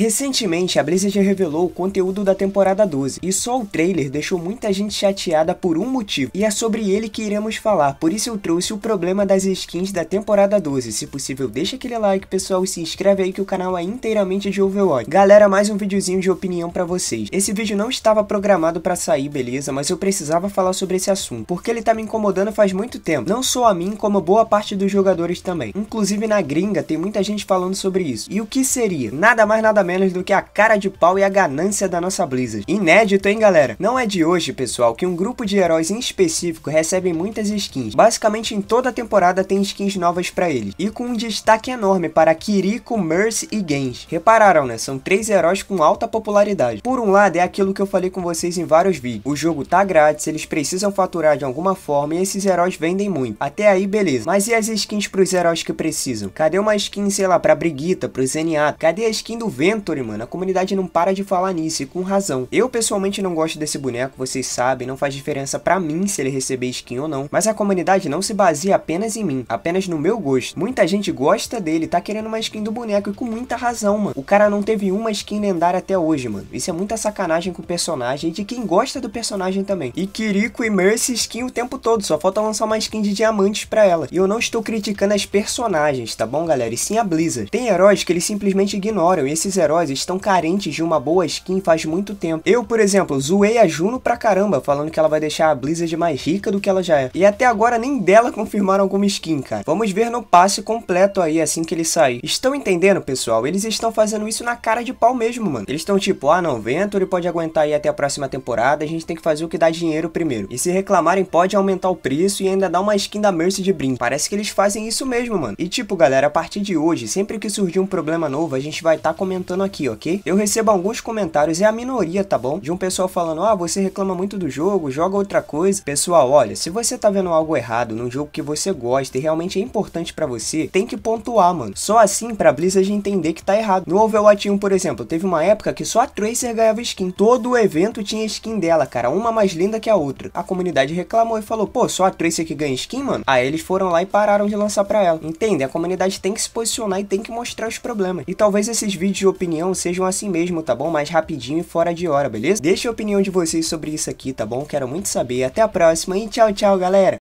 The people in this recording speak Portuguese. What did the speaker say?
Recentemente, a Blizzard revelou o conteúdo da temporada 12, e só o trailer deixou muita gente chateada por um motivo, e é sobre ele que iremos falar, por isso eu trouxe o problema das skins da temporada 12. Se possível, deixa aquele like, pessoal, e se inscreve aí que o canal é inteiramente de Overwatch. Galera, mais um videozinho de opinião pra vocês. Esse vídeo não estava programado pra sair, beleza, mas eu precisava falar sobre esse assunto, porque ele tá me incomodando faz muito tempo, não só a mim, como boa parte dos jogadores também. Inclusive na gringa, tem muita gente falando sobre isso. E o que seria? Nada mais nada menos menos do que a cara de pau e a ganância da nossa Blizzard. Inédito, hein, galera? Não é de hoje, pessoal, que um grupo de heróis em específico recebem muitas skins. Basicamente, em toda a temporada tem skins novas para eles, e com um destaque enorme para Kiriko, Mercy e Gens. Repararam, né? São três heróis com alta popularidade. Por um lado, é aquilo que eu falei com vocês em vários vídeos. O jogo tá grátis, eles precisam faturar de alguma forma e esses heróis vendem muito. Até aí, beleza. Mas e as skins pros heróis que precisam? Cadê uma skin, sei lá, pra Brigitta, pro Zenyatta? Cadê a skin do Venom? Inventor, mano. A comunidade não para de falar nisso e com razão. Eu pessoalmente não gosto desse boneco, vocês sabem, não faz diferença para mim se ele receber skin ou não, mas a comunidade não se baseia apenas em mim, apenas no meu gosto. Muita gente gosta dele, tá querendo uma skin do boneco e com muita razão, mano. O cara não teve uma skin lendária até hoje, mano. Isso é muita sacanagem com o personagem e de quem gosta do personagem também. E Kiriko e Mercy skin o tempo todo, só falta lançar uma skin de diamantes pra ela. E eu não estou criticando as personagens, tá bom, galera? E sim a Blizzard. Tem heróis que eles simplesmente ignoram e esses heróis heróis estão carentes de uma boa skin faz muito tempo. Eu, por exemplo, zoei a Juno pra caramba, falando que ela vai deixar a Blizzard mais rica do que ela já é. E até agora nem dela confirmaram alguma skin, cara. Vamos ver no passe completo aí, assim que ele sair. Estão entendendo, pessoal? Eles estão fazendo isso na cara de pau mesmo, mano. Eles estão tipo, ah não, Venture pode aguentar aí até a próxima temporada, a gente tem que fazer o que dá dinheiro primeiro. E se reclamarem, pode aumentar o preço e ainda dar uma skin da Mercy de brin. Parece que eles fazem isso mesmo, mano. E tipo, galera, a partir de hoje, sempre que surgir um problema novo, a gente vai estar tá comentando aqui, ok? Eu recebo alguns comentários, é a minoria, tá bom? De um pessoal falando, ah, você reclama muito do jogo, joga outra coisa. Pessoal, olha, se você tá vendo algo errado num jogo que você gosta e realmente é importante pra você, tem que pontuar, mano. Só assim pra Blizzard entender que tá errado. No Overwatch 1, por exemplo, teve uma época que só a Tracer ganhava skin. Todo o evento tinha skin dela, cara, uma mais linda que a outra. A comunidade reclamou e falou, pô, só a Tracer que ganha skin, mano? Aí eles foram lá e pararam de lançar pra ela. Entende? A comunidade tem que se posicionar e tem que mostrar os problemas. E talvez esses vídeos opinião, sejam assim mesmo, tá bom? Mais rapidinho e fora de hora, beleza? Deixa a opinião de vocês sobre isso aqui, tá bom? Quero muito saber. Até a próxima e tchau, tchau, galera!